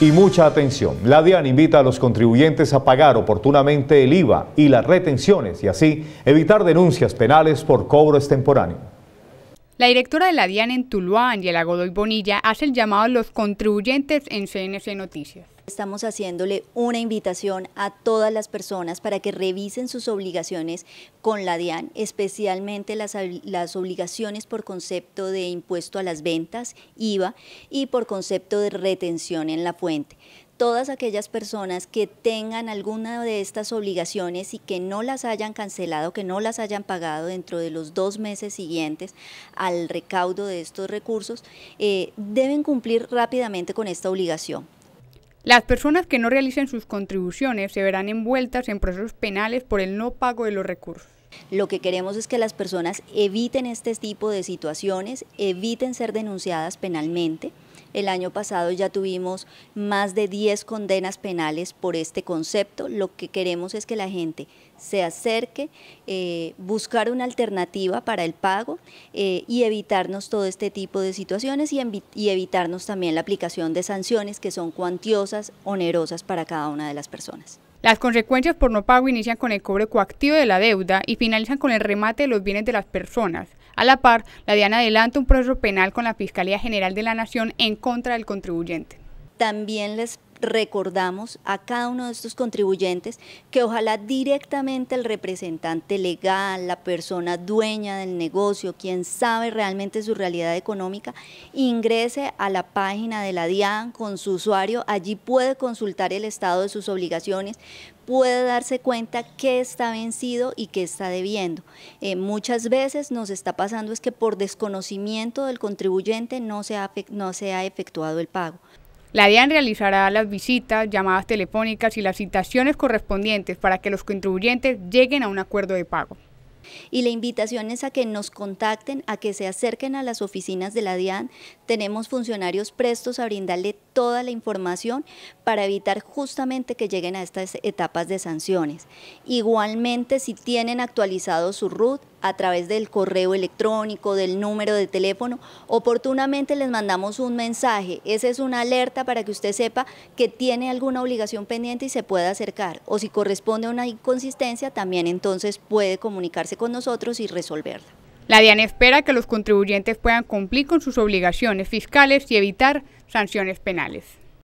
Y mucha atención, la DIAN invita a los contribuyentes a pagar oportunamente el IVA y las retenciones y así evitar denuncias penales por cobro extemporáneo. La directora de la DIAN en Tuluá, Angela Godoy Bonilla, hace el llamado a los contribuyentes en CNC Noticias. Estamos haciéndole una invitación a todas las personas para que revisen sus obligaciones con la DIAN, especialmente las obligaciones por concepto de impuesto a las ventas, IVA, y por concepto de retención en la fuente todas aquellas personas que tengan alguna de estas obligaciones y que no las hayan cancelado, que no las hayan pagado dentro de los dos meses siguientes al recaudo de estos recursos, eh, deben cumplir rápidamente con esta obligación. Las personas que no realicen sus contribuciones se verán envueltas en procesos penales por el no pago de los recursos. Lo que queremos es que las personas eviten este tipo de situaciones, eviten ser denunciadas penalmente, el año pasado ya tuvimos más de 10 condenas penales por este concepto. Lo que queremos es que la gente se acerque, eh, buscar una alternativa para el pago eh, y evitarnos todo este tipo de situaciones y, y evitarnos también la aplicación de sanciones que son cuantiosas, onerosas para cada una de las personas. Las consecuencias por no pago inician con el cobro coactivo de la deuda y finalizan con el remate de los bienes de las personas. A la par, la DIAN adelanta un proceso penal con la Fiscalía General de la Nación en contra del contribuyente también les recordamos a cada uno de estos contribuyentes que ojalá directamente el representante legal, la persona dueña del negocio, quien sabe realmente su realidad económica, ingrese a la página de la DIAN con su usuario, allí puede consultar el estado de sus obligaciones, puede darse cuenta qué está vencido y qué está debiendo. Eh, muchas veces nos está pasando es que por desconocimiento del contribuyente no se ha efectuado el pago. La DIAN realizará las visitas, llamadas telefónicas y las citaciones correspondientes para que los contribuyentes lleguen a un acuerdo de pago. Y la invitación es a que nos contacten, a que se acerquen a las oficinas de la DIAN. Tenemos funcionarios prestos a brindarle toda la información para evitar justamente que lleguen a estas etapas de sanciones. Igualmente, si tienen actualizado su RUT, a través del correo electrónico, del número de teléfono, oportunamente les mandamos un mensaje. Esa es una alerta para que usted sepa que tiene alguna obligación pendiente y se pueda acercar. O si corresponde a una inconsistencia, también entonces puede comunicarse con nosotros y resolverla. La DIAN espera que los contribuyentes puedan cumplir con sus obligaciones fiscales y evitar sanciones penales.